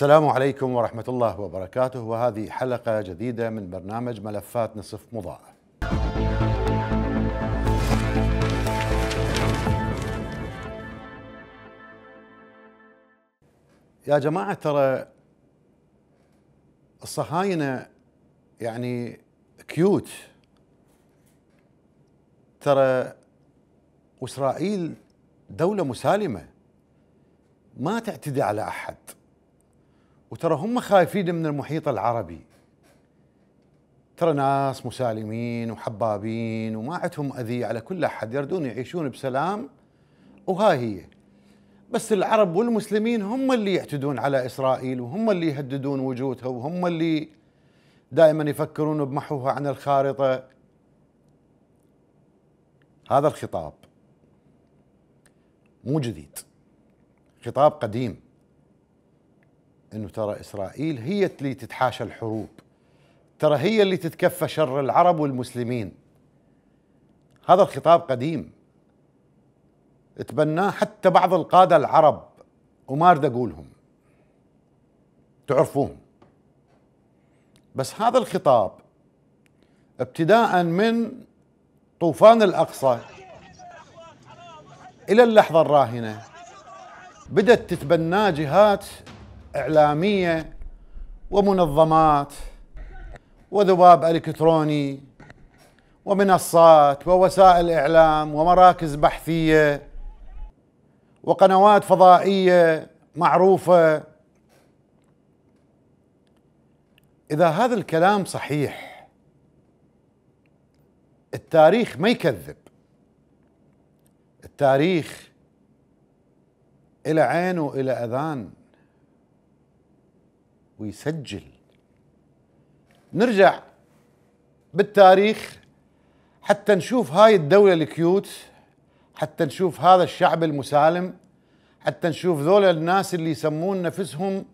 السلام عليكم ورحمة الله وبركاته وهذه حلقة جديدة من برنامج ملفات نصف مضاعف يا جماعة ترى الصهاينة يعني كيوت ترى وإسرائيل دولة مسالمة ما تعتدي على أحد وترى هم خايفين من المحيط العربي ترى ناس مسالمين وحبابين وما عندهم أذية على كل أحد يردون يعيشون بسلام وها هي بس العرب والمسلمين هم اللي يعتدون على إسرائيل وهم اللي يهددون وجودها وهم اللي دائما يفكرون بمحوها عن الخارطة هذا الخطاب مو جديد خطاب قديم انه ترى اسرائيل هي اللي تتحاشى الحروب ترى هي اللي تتكفى شر العرب والمسلمين هذا الخطاب قديم تبناه حتى بعض القاده العرب وما اريد اقولهم تعرفوهم بس هذا الخطاب ابتداء من طوفان الاقصى الى اللحظه الراهنه بدات تتبناه جهات إعلامية ومنظمات وذباب إلكتروني ومنصات ووسائل إعلام ومراكز بحثية وقنوات فضائية معروفة إذا هذا الكلام صحيح التاريخ ما يكذب التاريخ إلى عين وإلى أذان ويسجل نرجع بالتاريخ حتى نشوف هاي الدولة الكيوت حتى نشوف هذا الشعب المسالم حتى نشوف ذول الناس اللي يسمون نفسهم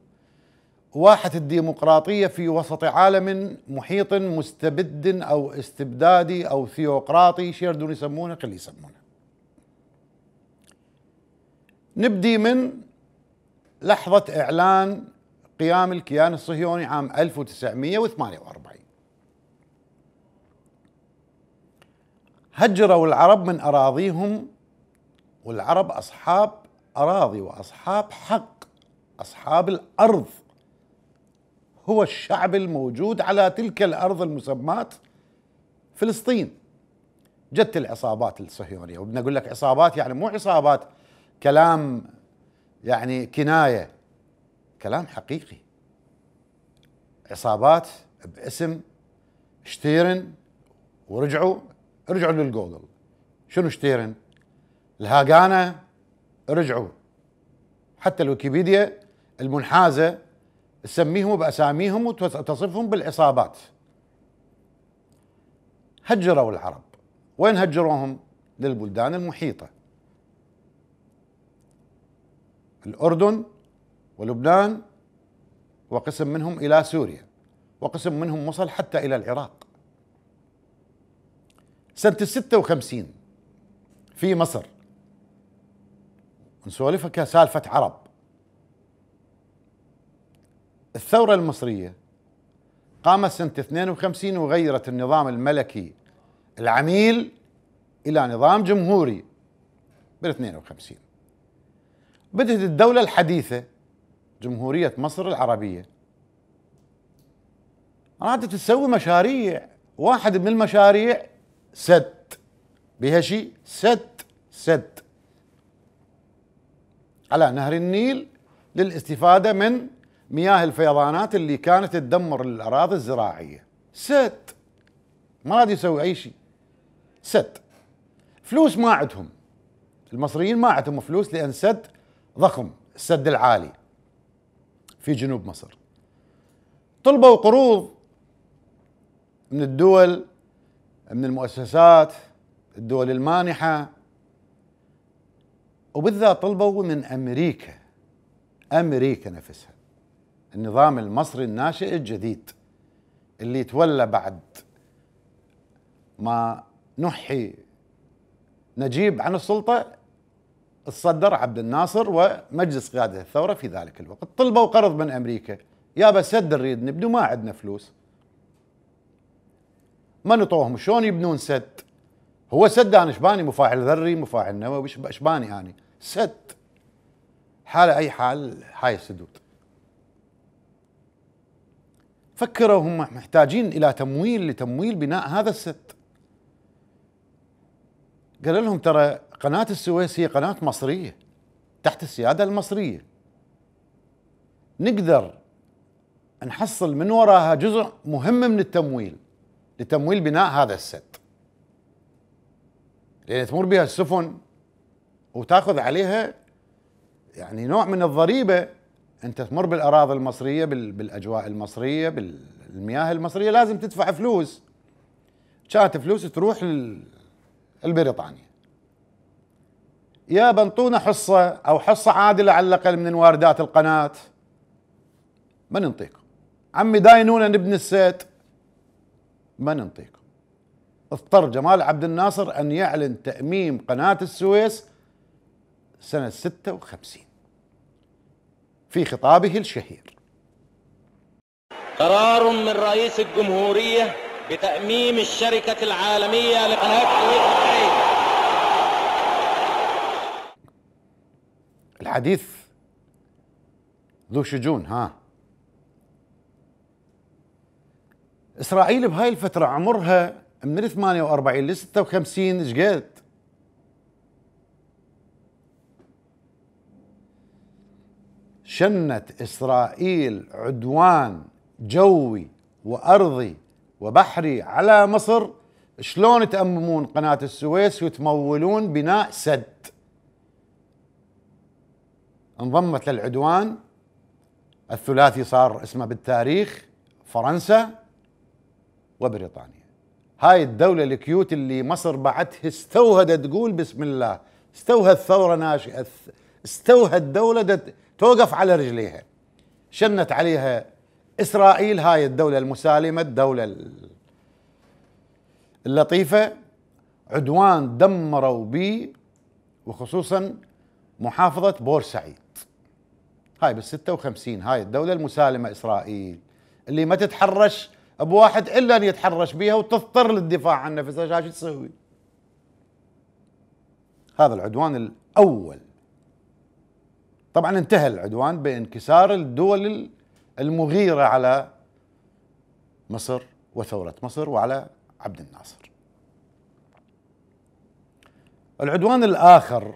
واحة الديمقراطية في وسط عالم محيط مستبد أو استبدادي أو ثيوقراطي شيردون يسمونه خلي يسمونه نبدي من لحظة إعلان قيام الكيان الصهيوني عام 1948 هجروا العرب من أراضيهم والعرب أصحاب أراضي وأصحاب حق أصحاب الأرض هو الشعب الموجود على تلك الأرض المسماة فلسطين جت العصابات الصهيونية وبنقول أقول لك عصابات يعني مو عصابات كلام يعني كناية كلام حقيقي عصابات باسم شتيرن ورجعوا رجعوا للجوجل شنو شتيرن الهاجانة رجعوا حتى الويكيبيديا المنحازة تسميهم بأساميهم وتصفهم بالعصابات هجروا العرب وين هجروهم للبلدان المحيطة الأردن ولبنان وقسم منهم الى سوريا وقسم منهم وصل حتى الى العراق سنه 56 في مصر نسولفها كسالفه عرب الثوره المصريه قامت سنه 52 وغيرت النظام الملكي العميل الى نظام جمهوري بال 52 بدات الدوله الحديثه جمهورية مصر العربية رادت تسوي مشاريع واحد من المشاريع سد بها شيء سد سد على نهر النيل للاستفادة من مياه الفيضانات اللي كانت تدمر الأراضي الزراعية سد ما راد يسوي أي شيء سد فلوس ما عندهم المصريين ما عندهم فلوس لأن سد ضخم السد العالي في جنوب مصر طلبوا قروض من الدول من المؤسسات الدول المانحة وبالذات طلبوا من أمريكا أمريكا نفسها النظام المصري الناشئ الجديد اللي تولى بعد ما نحي نجيب عن السلطة الصدر عبد الناصر ومجلس قيادة الثورة في ذلك الوقت طلبوا قرض من أمريكا يا بس سد نريد نبني ما عندنا فلوس ما نطوهم شلون يبنون سد هو سد انا شباني مفاعل ذري مفاعل نووي شباني اني سد حاله اي حال هاي السدود فكروا هم محتاجين الى تمويل لتمويل بناء هذا السد قال لهم ترى قناة السويس هي قناة مصرية تحت السيادة المصرية نقدر نحصل من وراها جزء مهم من التمويل لتمويل بناء هذا السد لأن تمر بها السفن وتاخذ عليها يعني نوع من الضريبة أنت تمر بالأراضي المصرية بالأجواء المصرية بالمياه المصرية لازم تدفع فلوس كانت فلوس تروح لل البريطانية يا بنطونا حصة أو حصة عادلة على الأقل من واردات القناة ما ننطيكم عمي داينونا نبني السيت ما ننطيكم اضطر جمال عبد الناصر أن يعلن تأميم قناة السويس سنة 56 في خطابه الشهير قرار من رئيس الجمهورية بتأميم الشركة العالمية لقناة السويس الحديث ذو شجون ها اسرائيل بهاي الفترة عمرها من 48 ل 56 ايش قد؟ شنت اسرائيل عدوان جوي وارضي وبحري على مصر شلون تأممون قناة السويس وتمولون بناء سد انضمت للعدوان الثلاثي صار اسمه بالتاريخ فرنسا وبريطانيا هاي الدولة الكيوت اللي مصر بعتها استوهدت تقول بسم الله استوهد ثورة ناشئة استوهد دولة توقف على رجليها شنت عليها إسرائيل هاي الدولة المسالمة الدولة اللطيفة عدوان دمروا بي وخصوصا محافظة بورسعيد هاي بال 56 هاي الدولة المسالمة إسرائيل اللي ما تتحرش بواحد إلا أن يتحرش بها وتضطر للدفاع عن نفسها شو تسوي هذا العدوان الأول طبعا انتهى العدوان بانكسار الدول المغيرة على مصر وثورة مصر وعلى عبد الناصر العدوان الآخر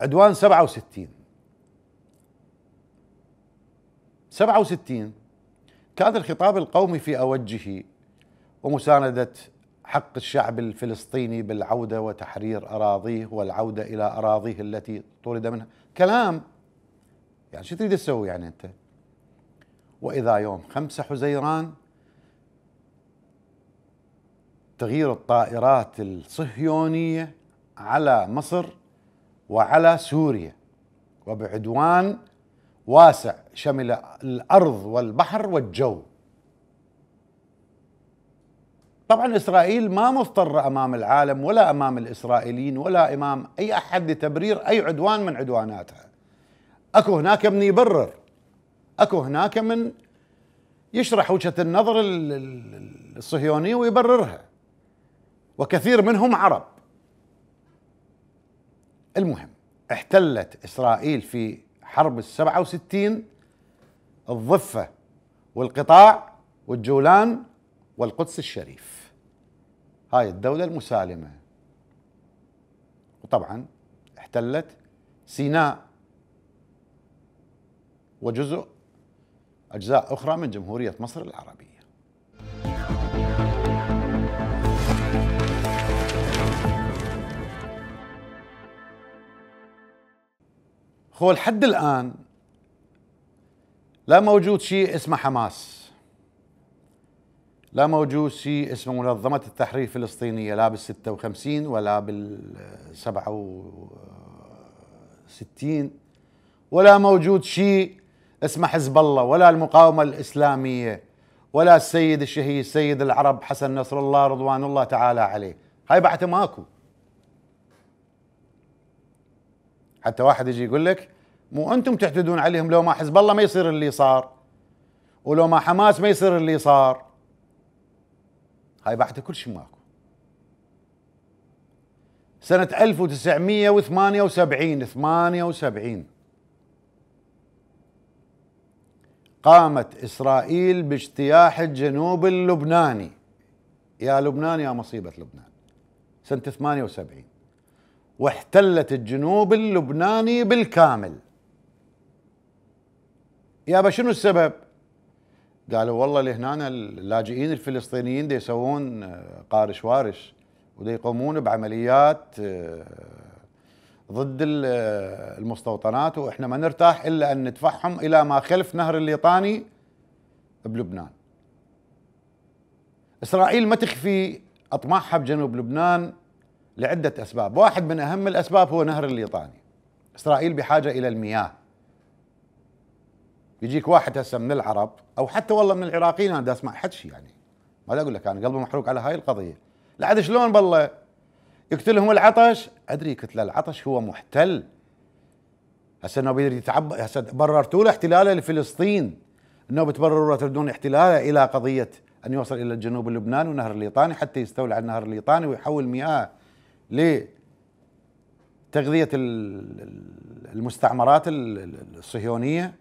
عدوان 67 67 كان الخطاب القومي في أوجه ومساندة حق الشعب الفلسطيني بالعودة وتحرير أراضيه والعودة إلى أراضيه التي طرد منها كلام يعني شو تريد تسوي يعني أنت وإذا يوم 5 حزيران تغيير الطائرات الصهيونية على مصر وعلى سوريا وبعدوان واسع شمل الارض والبحر والجو طبعا اسرائيل ما مضطره امام العالم ولا امام الاسرائيليين ولا امام اي احد لتبرير اي عدوان من عدواناتها اكو هناك من يبرر اكو هناك من يشرح وجهه النظر الصهيونيه ويبررها وكثير منهم عرب المهم احتلت اسرائيل في حرب ال 67 الضفة والقطاع والجولان والقدس الشريف هاي الدولة المسالمة وطبعا احتلت سيناء وجزء أجزاء أخرى من جمهورية مصر العربية هو لحد الآن لا موجود شيء اسمه حماس لا موجود شيء اسمه منظمة التحرير الفلسطينية لا بال 56 ولا بال 67 ولا موجود شيء اسمه حزب الله ولا المقاومة الإسلامية ولا السيد الشهيد سيد العرب حسن نصر الله رضوان الله تعالى عليه هاي بعد ماكو حتى واحد يجي يقول لك مو انتم تحتدون عليهم لو ما حزب الله ما يصير اللي صار ولو ما حماس ما يصير اللي صار هاي بعد كل شيء ماكو سنة 1978 78 قامت إسرائيل باجتياح الجنوب اللبناني يا لبنان يا مصيبة لبنان سنة 78 واحتلت الجنوب اللبناني بالكامل يابا شنو السبب؟ قالوا والله لهنا اللاجئين الفلسطينيين دي يسوون آه، قارش وارش ودي يقومون بعمليات آه، ضد آه، المستوطنات واحنا ما نرتاح الا ان ندفعهم الى ما خلف نهر الليطاني بلبنان. اسرائيل ما تخفي اطماعها بجنوب لبنان لعدة أسباب واحد من أهم الأسباب هو نهر الليطاني إسرائيل بحاجة إلى المياه يجيك واحد هسه من العرب او حتى والله من العراقيين انا اسمع حد شيء يعني ما اقول لك انا قلبي محروق على هاي القضيه لعد شلون بالله يقتلهم العطش ادري كتلة العطش هو محتل هسه انه بيريد يتعب هسه بررتوا له احتلاله لفلسطين انه بتبرروا تردون احتلاله الى قضيه ان يوصل الى الجنوب اللبناني ونهر الليطاني حتى يستولي على النهر الليطاني ويحول مياه لتغذية المستعمرات الصهيونية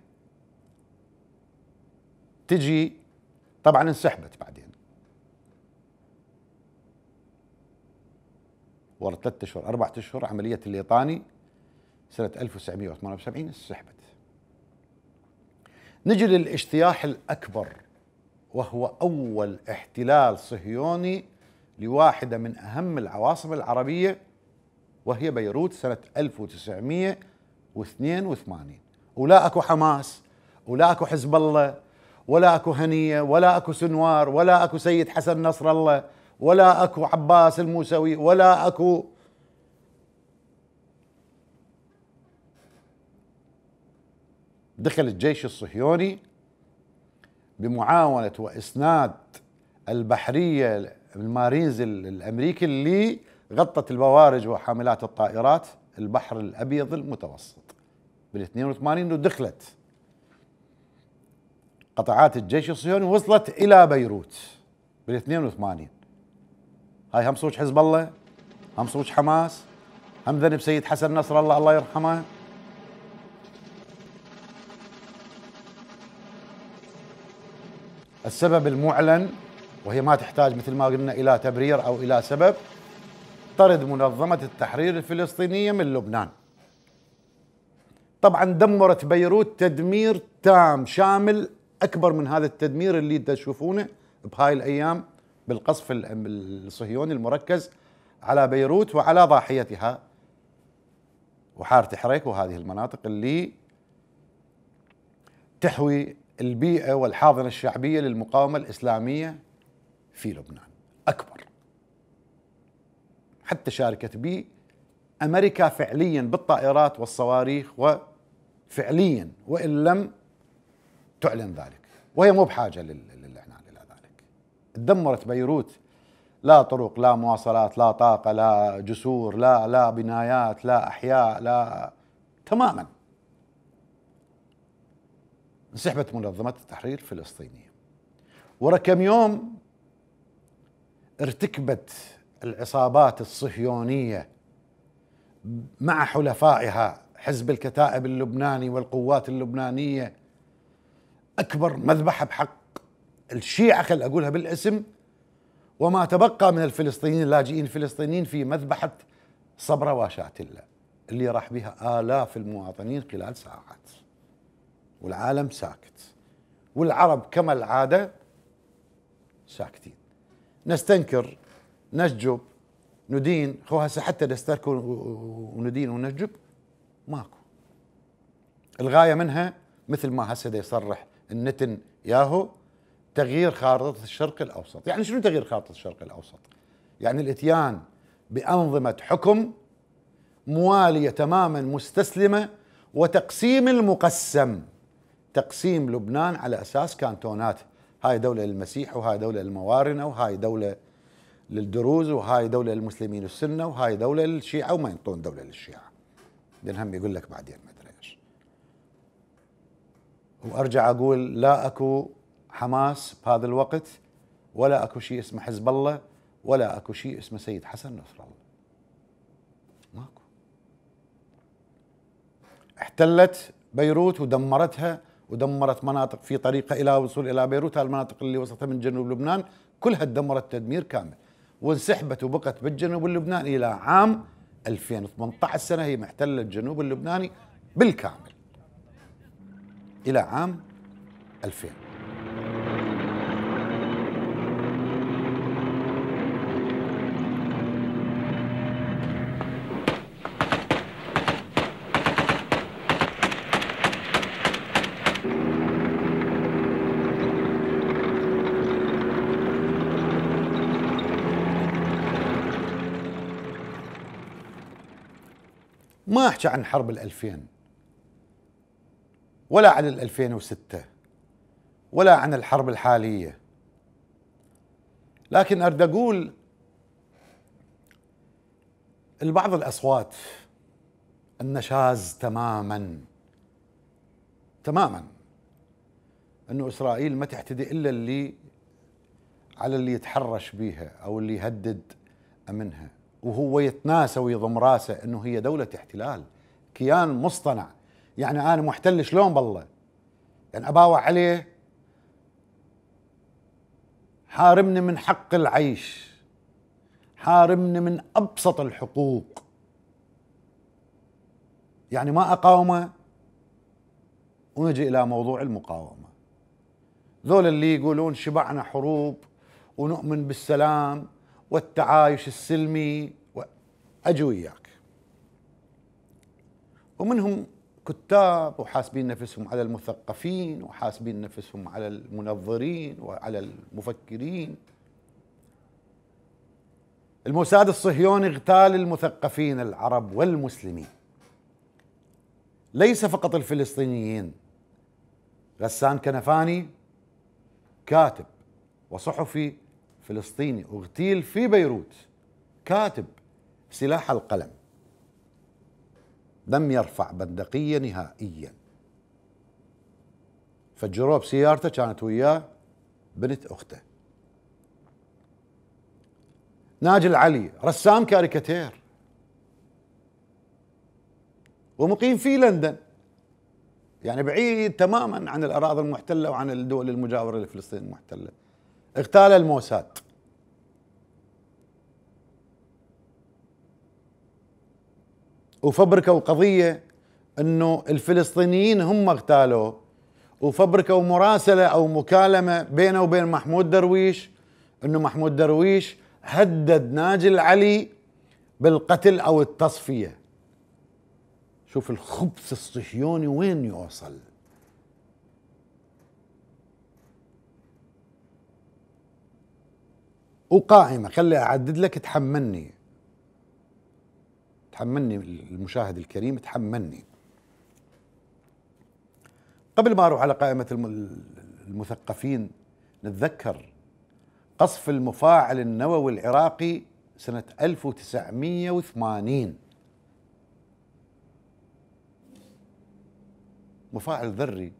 تجي طبعا انسحبت بعدين ورا ثلاثة اشهر أربعة اشهر عملية الليطاني سنة 1978 انسحبت نجي للاجتياح الأكبر وهو أول احتلال صهيوني لواحدة من أهم العواصم العربية وهي بيروت سنة 1982 ولا أكو حماس ولا أكو حزب الله ولا أكو هنية ولا أكو سنوار ولا أكو سيد حسن نصر الله ولا أكو عباس الموسوي ولا أكو دخل الجيش الصهيوني بمعاونة وإسناد البحرية المارينز الامريكي اللي غطت البوارج وحاملات الطائرات البحر الابيض المتوسط بال 82 ودخلت قطعات الجيش الصهيوني وصلت الى بيروت بال 82 هاي هم صوج حزب الله هم صوج حماس هم ذنب سيد حسن نصر الله الله يرحمه السبب المعلن وهي ما تحتاج مثل ما قلنا إلى تبرير أو إلى سبب طرد منظمة التحرير الفلسطينية من لبنان طبعا دمرت بيروت تدمير تام شامل أكبر من هذا التدمير اللي تشوفونه بهاي الأيام بالقصف الصهيوني المركز على بيروت وعلى ضاحيتها وحارة حريك وهذه المناطق اللي تحوي البيئة والحاضنة الشعبية للمقاومة الإسلامية في لبنان أكبر حتى شاركت به أمريكا فعليا بالطائرات والصواريخ وفعليا وإن لم تعلن ذلك وهي مو بحاجة للإعلان إلى ذلك تدمرت بيروت لا طرق لا مواصلات لا طاقة لا جسور لا لا بنايات لا أحياء لا تماما انسحبت منظمة التحرير الفلسطينية ورا كم يوم ارتكبت العصابات الصهيونيه مع حلفائها حزب الكتائب اللبناني والقوات اللبنانيه اكبر مذبحه بحق الشيعه خل اقولها بالاسم وما تبقى من الفلسطينيين اللاجئين الفلسطينيين في مذبحه صبره وشاتله اللي راح بها آلاف المواطنين خلال ساعات والعالم ساكت والعرب كما العادة ساكتين نستنكر نشجب ندين خو هسه حتى نستنكر وندين ونشجب ماكو الغايه منها مثل ما هسه يصرح النتن ياهو تغيير خارطه الشرق الاوسط، يعني شنو تغيير خارطه الشرق الاوسط؟ يعني الاتيان بانظمه حكم مواليه تماما مستسلمه وتقسيم المقسم تقسيم لبنان على اساس كانتونات هاي دولة للمسيح وهاي دولة للموارنة وهاي دولة للدروز وهاي دولة للمسلمين السنة وهاي دولة للشيعة وما ينطون دولة للشيعة لأن هم يقول لك بعدين ما أدري إيش وأرجع أقول لا أكو حماس بهذا الوقت ولا أكو شيء اسمه حزب الله ولا أكو شيء اسمه سيد حسن نصر الله ماكو احتلت بيروت ودمرتها ودمرت مناطق في طريقة إلى وصول إلى بيروت المناطق اللي وصلتها من جنوب لبنان كلها دمرت تدمير كامل وانسحبت وبقت بالجنوب اللبناني إلى عام 2018 سنة هي محتلة الجنوب اللبناني بالكامل إلى عام 2000 ما احكي عن حرب الألفين ولا عن الألفين وستة ولا عن الحرب الحالية لكن أرد أقول البعض الأصوات النشاز تماما تماما أنه إسرائيل ما تعتدي إلا اللي على اللي يتحرش بيها أو اللي يهدد أمنها وهو يتناسى ويضم راسه انه هي دوله احتلال كيان مصطنع يعني انا محتل شلون بالله يعني اباوع عليه حارمني من حق العيش حارمني من ابسط الحقوق يعني ما اقاومه ونجي الى موضوع المقاومه ذول اللي يقولون شبعنا حروب ونؤمن بالسلام والتعايش السلمي اجوا وياك ومنهم كتاب وحاسبين نفسهم على المثقفين وحاسبين نفسهم على المنظرين وعلى المفكرين الموساد الصهيوني اغتال المثقفين العرب والمسلمين ليس فقط الفلسطينيين غسان كنفاني كاتب وصحفي فلسطيني اغتيل في بيروت كاتب سلاح القلم لم يرفع بندقيه نهائيا فجروه بسيارته كانت وياه بنت اخته ناجي العلي رسام كاريكاتير ومقيم في لندن يعني بعيد تماما عن الاراضي المحتله وعن الدول المجاوره لفلسطين المحتله اغتال الموساد وفبركوا قضية انه الفلسطينيين هم اغتالوه وفبركوا مراسلة او مكالمة بينه وبين محمود درويش انه محمود درويش هدد ناجي العلي بالقتل او التصفية شوف الخبث الصهيوني وين يوصل وقائمه خلي اعدد لك تحملني تحملني المشاهد الكريم تحملني قبل ما اروح على قائمه المثقفين نتذكر قصف المفاعل النووي العراقي سنه 1980 مفاعل ذري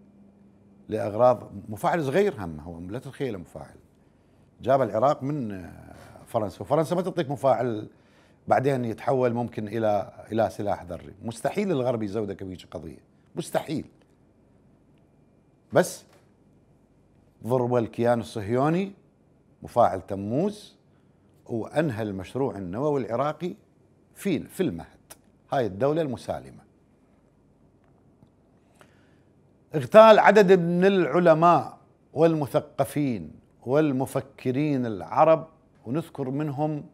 لاغراض مفاعل صغير هم هو لا تتخيل مفاعل جاب العراق من آه، فرنسا وفرنسا ما تعطيك مفاعل بعدين يتحول ممكن الى الى سلاح ذري مستحيل الغرب يزودك بهيك قضيه مستحيل بس ضرب الكيان الصهيوني مفاعل تموز وانهى المشروع النووي العراقي في في المهد هاي الدوله المسالمه اغتال عدد من العلماء والمثقفين والمفكرين العرب ونذكر منهم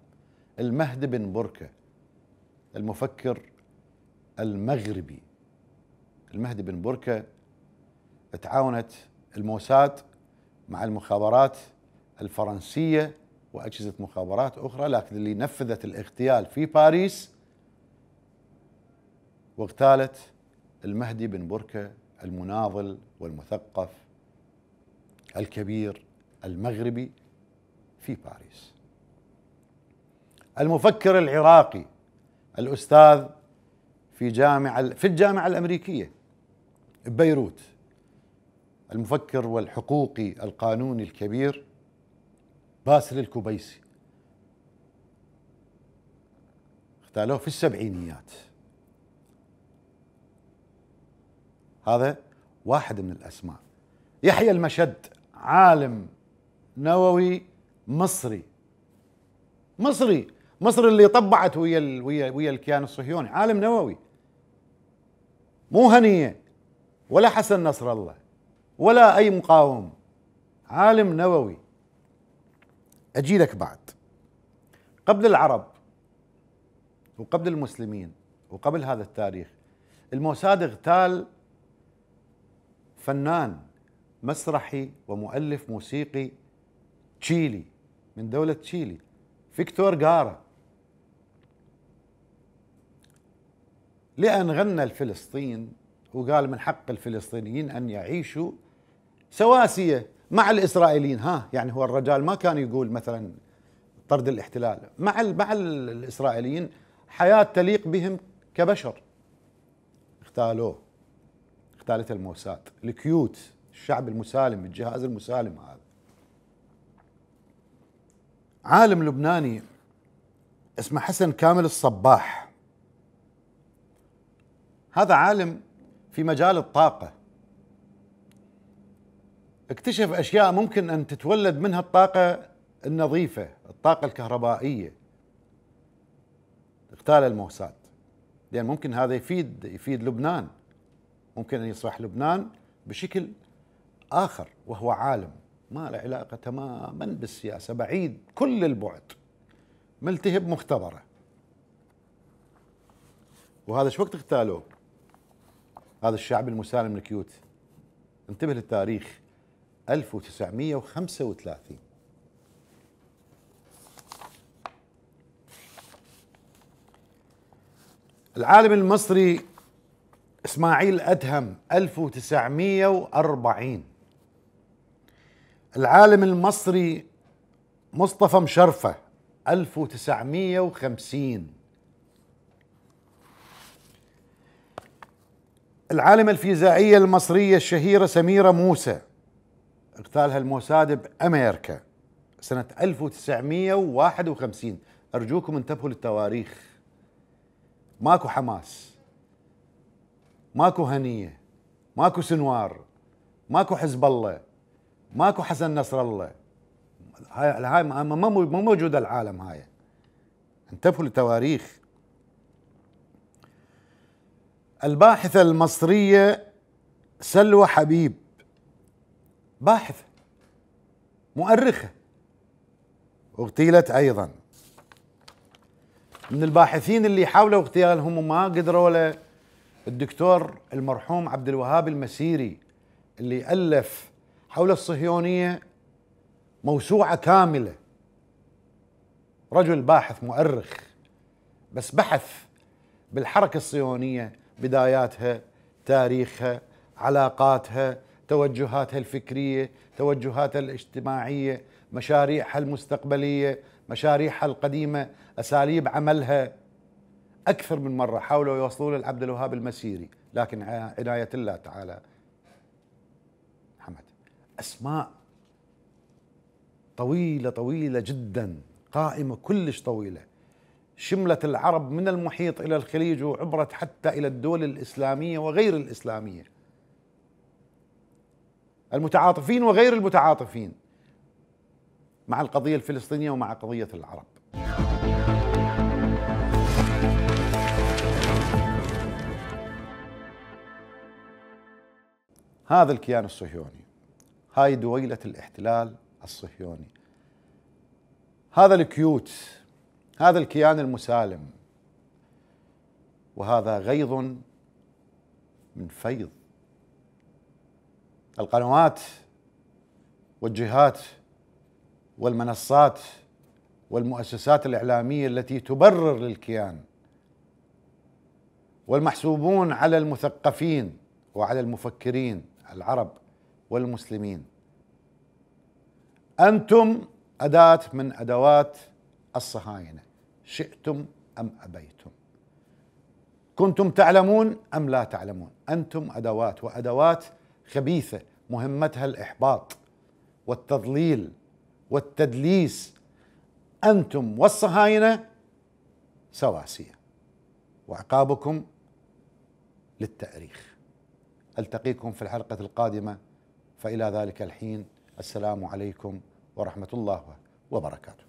المهد بن بركة المفكر المغربي المهدي بن بركة تعاونت الموساد مع المخابرات الفرنسية وأجهزة مخابرات أخرى لكن اللي نفذت الاغتيال في باريس واغتالت المهدي بن بركة المناضل والمثقف الكبير المغربي في باريس المفكر العراقي الأستاذ في جامعة في الجامعة الأمريكية ببيروت المفكر والحقوقي القانوني الكبير باسل الكبيسي اغتالوه في السبعينيات هذا واحد من الأسماء يحيى المشد عالم نووي مصري مصري مصر اللي طبعت ويا ال ويا ويا الكيان الصهيوني عالم نووي مو هنيه ولا حسن نصر الله ولا اي مقاوم عالم نووي اجي لك بعد قبل العرب وقبل المسلمين وقبل هذا التاريخ الموساد اغتال فنان مسرحي ومؤلف موسيقي تشيلي من دولة تشيلي فيكتور جارا لأن غنى الفلسطين وقال من حق الفلسطينيين أن يعيشوا سواسية مع الإسرائيليين ها يعني هو الرجال ما كان يقول مثلا طرد الاحتلال مع مع الإسرائيليين حياة تليق بهم كبشر اختالوه اختالت الموساد الكيوت الشعب المسالم الجهاز المسالم هذا عالم لبناني اسمه حسن كامل الصباح هذا عالم في مجال الطاقة اكتشف أشياء ممكن أن تتولد منها الطاقة النظيفة الطاقة الكهربائية اغتال الموساد لأن يعني ممكن هذا يفيد يفيد لبنان ممكن أن يصبح لبنان بشكل آخر وهو عالم ما له علاقة تماما بالسياسة بعيد كل البعد ملتهب مختبره وهذا شو وقت اغتالوه هذا الشعب المسالم الكيوت انتبه للتاريخ 1935 العالم المصري اسماعيل ادهم 1940 العالم المصري مصطفى مشرفة 1950 العالمة الفيزيائية المصرية الشهيرة سميرة موسى اغتالها الموساد بأمريكا سنة 1951 أرجوكم انتبهوا للتواريخ ماكو حماس ماكو هنية ماكو سنوار ماكو حزب الله ماكو حسن نصر الله هاي هاي ما موجوده العالم هاي انتبهوا للتواريخ الباحثة المصرية سلوى حبيب باحثة مؤرخة اغتيلت أيضا من الباحثين اللي حاولوا اغتيالهم وما قدروا له الدكتور المرحوم عبد الوهاب المسيري اللي ألف حول الصهيونيه موسوعه كامله رجل باحث مؤرخ بس بحث بالحركه الصهيونيه بداياتها تاريخها علاقاتها توجهاتها الفكريه توجهاتها الاجتماعيه مشاريعها المستقبليه مشاريعها القديمه اساليب عملها اكثر من مره حاولوا يوصلوا للعبد الوهاب المسيري لكن عنايه الله تعالى اسماء طويله طويله جدا قائمه كلش طويله شملت العرب من المحيط الى الخليج وعبرت حتى الى الدول الاسلاميه وغير الاسلاميه المتعاطفين وغير المتعاطفين مع القضيه الفلسطينيه ومع قضيه العرب هذا الكيان الصهيوني هاي دويلة الاحتلال الصهيوني هذا الكيوت هذا الكيان المسالم وهذا غيظ من فيض القنوات والجهات والمنصات والمؤسسات الاعلاميه التي تبرر للكيان والمحسوبون على المثقفين وعلى المفكرين العرب والمسلمين انتم اداه من ادوات الصهاينه شئتم ام ابيتم كنتم تعلمون ام لا تعلمون انتم ادوات وادوات خبيثه مهمتها الاحباط والتضليل والتدليس انتم والصهاينه سواسيه وعقابكم للتاريخ التقيكم في الحلقه القادمه فإلى ذلك الحين السلام عليكم ورحمة الله وبركاته